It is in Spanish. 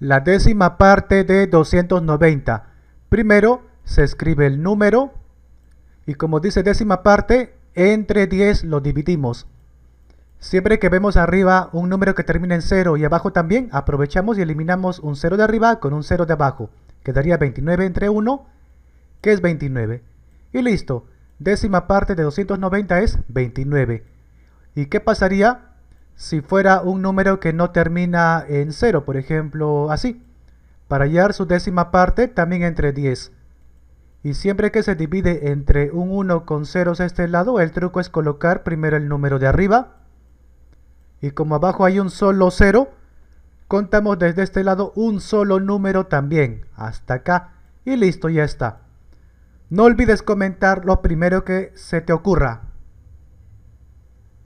la décima parte de 290. Primero se escribe el número y como dice décima parte, entre 10 lo dividimos. Siempre que vemos arriba un número que termina en 0 y abajo también, aprovechamos y eliminamos un 0 de arriba con un 0 de abajo. Quedaría 29 entre 1, que es 29. Y listo, décima parte de 290 es 29. ¿Y qué pasaría si fuera un número que no termina en 0, por ejemplo, así. Para hallar su décima parte, también entre 10. Y siempre que se divide entre un 1 con ceros a este lado, el truco es colocar primero el número de arriba. Y como abajo hay un solo 0, contamos desde este lado un solo número también, hasta acá. Y listo, ya está. No olvides comentar lo primero que se te ocurra.